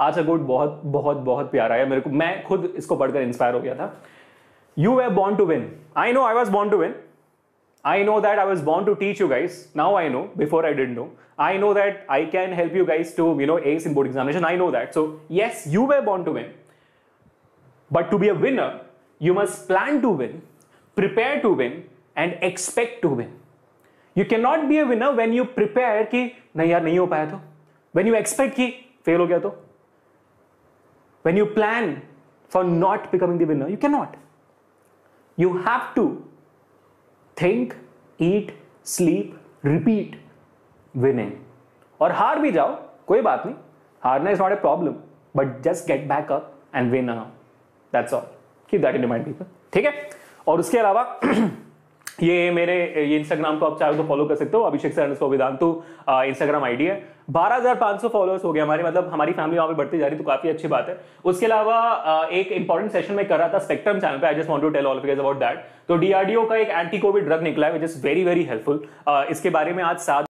आज a good बहुत बहुत बहुत प्यारा है मेरे को मैं खुद इसको पढ़कर इंस्पायर हो गया था you were born to win I know I was born to win I know that I was born to teach you guys now I know before I didn't know I know that I can help you guys to you know as in board examination I know that so yes you were बॉन्ट to win but to be a winner you must plan to win prepare to win and expect to win you can not be a winner when you prepare कि नहीं यार नहीं हो पाया तो when you expect कि fail हो गया तो When you plan for not becoming the winner, you cannot. You have to think, eat, sleep, repeat winning. और हार भी जाओ कोई बात नहीं हारना is not a problem but just get back up and win now that's all keep that in mind people ठीक है और उसके अलावा ये मेरे ये इंस्टाग्राम को आप चाहे तो फॉलो कर सकते हो अभिषेक सर अनुष्को वेदांतु इंस्टाग्राम आईडी है बारह हजार पांच सौ फॉलोअर्स हो गए हमारी मतलब हमारी फैमिली वहां पर बढ़ती जा रही तो काफी अच्छी बात है उसके अलावा एक इंपॉर्टेंट सेशन में कर रहा था स्पेक्ट्रम चैनल पे I just want to tell all about that तो डीआरडीओ का एक एंटी कोविड ड्रग निकला है which is very very helpful इसके बारे में आज सात